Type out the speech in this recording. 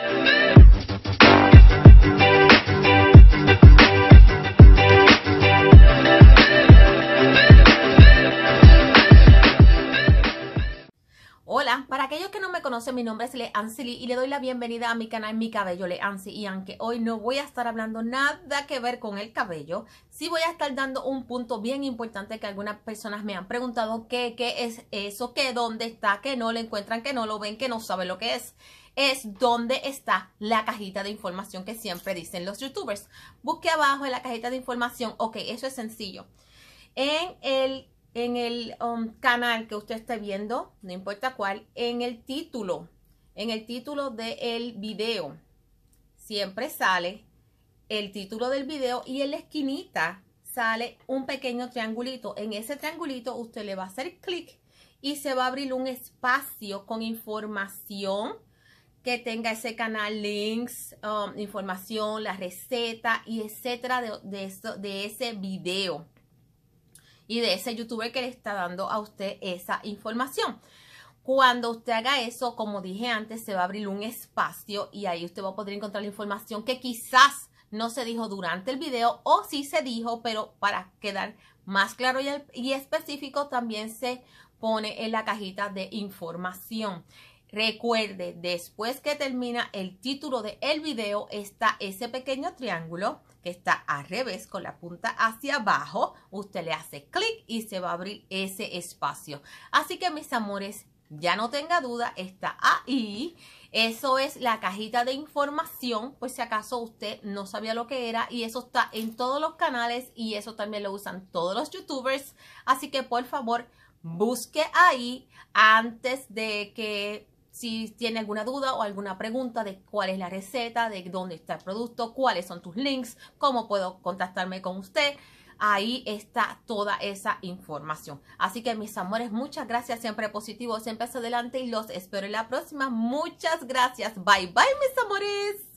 Bye. que no me conocen, mi nombre es le Lee y le doy la bienvenida a mi canal Mi Cabello Ansi. Y aunque hoy no voy a estar hablando nada que ver con el cabello, sí voy a estar dando un punto bien importante que algunas personas me han preguntado qué, qué es eso, qué dónde está, que no lo encuentran, que no lo ven, que no saben lo que es es ¿Dónde está la cajita de información que siempre dicen los youtubers. Busque abajo en la cajita de información. Ok, eso es sencillo. En el en el um, canal que usted esté viendo, no importa cuál, en el título, en el título del el video, siempre sale el título del video y en la esquinita sale un pequeño triangulito. En ese triangulito usted le va a hacer clic y se va a abrir un espacio con información que tenga ese canal, links, um, información, la receta y etcétera de, de, de ese video y de ese youtuber que le está dando a usted esa información. Cuando usted haga eso, como dije antes, se va a abrir un espacio y ahí usted va a poder encontrar la información que quizás no se dijo durante el video o sí se dijo, pero para quedar más claro y, y específico también se pone en la cajita de información. Recuerde, después que termina el título del video está ese pequeño triángulo que está al revés con la punta hacia abajo. Usted le hace clic y se va a abrir ese espacio. Así que mis amores, ya no tenga duda, está ahí. Eso es la cajita de información, pues si acaso usted no sabía lo que era y eso está en todos los canales y eso también lo usan todos los youtubers. Así que por favor, busque ahí antes de que si tiene alguna duda o alguna pregunta de cuál es la receta, de dónde está el producto, cuáles son tus links, cómo puedo contactarme con usted, ahí está toda esa información. Así que mis amores, muchas gracias, siempre positivo, siempre hacia adelante y los espero en la próxima. Muchas gracias, bye bye mis amores.